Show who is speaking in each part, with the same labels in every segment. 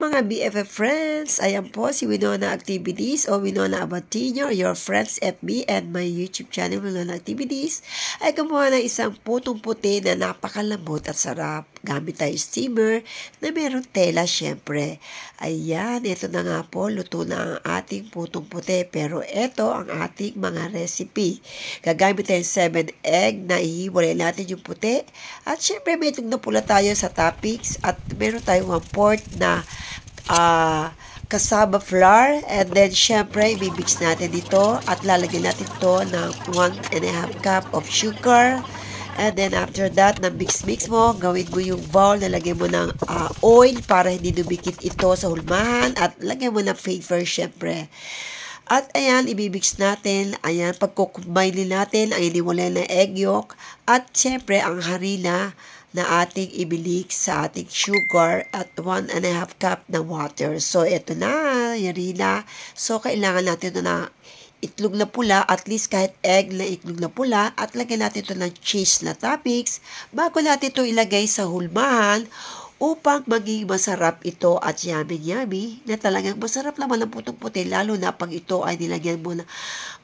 Speaker 1: Mga BFF friends, ayan po si Winona Activities o Winona Abatino, your friends FB and my YouTube channel Winona Activities ay kumuha ng isang putong puti na napakalambot at sarap. Gamit tayo steamer na meron tela syempre. Ayan, ito na nga po, luto na ang ating putong puti pero ito ang ating mga recipe. Gagamit tayo 7 egg na ihiwalay natin yung puti at syempre may na pula tayo sa topics at meron tayong 1 port na uh, cassava flour and then syempre ibibix natin dito at lalagyan natin ito ng 1 and a half cup of sugar and then after that na mix mix mo gawin mo yung bowl nalagyan mo ng uh, oil para hindi dumikit ito sa hulmahan at lagyan mo ng flavor syempre at ayan, ibibix natin. Ayan, pagkukumbayin natin, ang iniwalay na egg yolk. At syempre, ang harina na ating ibilik sa ating sugar at 1 and a half cup na water. So, ito na, yari So, kailangan natin ito na itlog na pula, at least kahit egg na itlog na pula, at lagyan natin ito ng cheese na topics bago natin ito ilagay sa hulmahan upang maging masarap ito at yummy-yummy na talagang masarap naman ang putong puti lalo na pag ito ay nilagyan mo na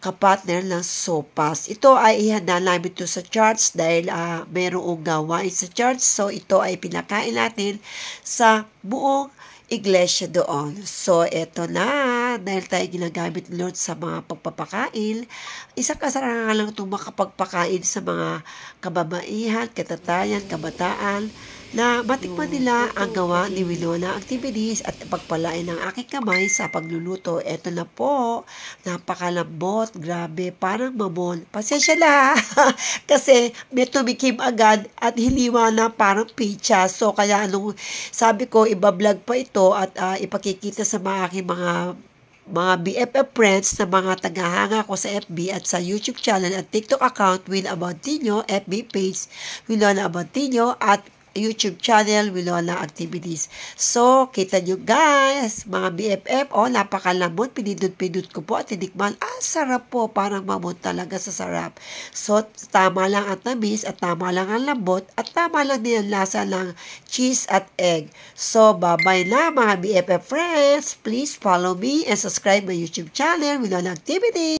Speaker 1: kapartner ng sopas. Ito ay ihanda namin ito sa church dahil uh, ah, mayroong gawain sa church so ito ay pinakain natin sa buong iglesia doon. So, ito na. Dahil tayo ginagamit Lord sa mga pagpapakain, isang kasarangan lang itong makapagpakain sa mga kababaihan, katatayan, kabataan, na batik matikman nila ang gawa ni Wilona activities at pagpalain ng aking kamay sa pagluluto. Ito na po, napakalambot, grabe, parang mamon. Pasensya na, kasi may tumikim agad at hiliwa na parang pizza. So, kaya anong sabi ko, ibablog pa ito at uh, ipakikita sa mga aking mga mga BFF friends na mga tagahanga ko sa FB at sa YouTube channel at TikTok account Will Abantino, FB page Wilona Abantino at YouTube channel, Winona Activities. So, kita nyo guys, mga BFF, oh, napakalambot, pinidot-pindot ko po at tinikman. Ah, sarap po, parang mamon talaga sa sarap. So, tama lang ang tamis at tama lang ang lambot at tama lang din ang lasa ng cheese at egg. So, bye-bye na mga BFF friends. Please follow me and subscribe my YouTube channel, Winona Activities.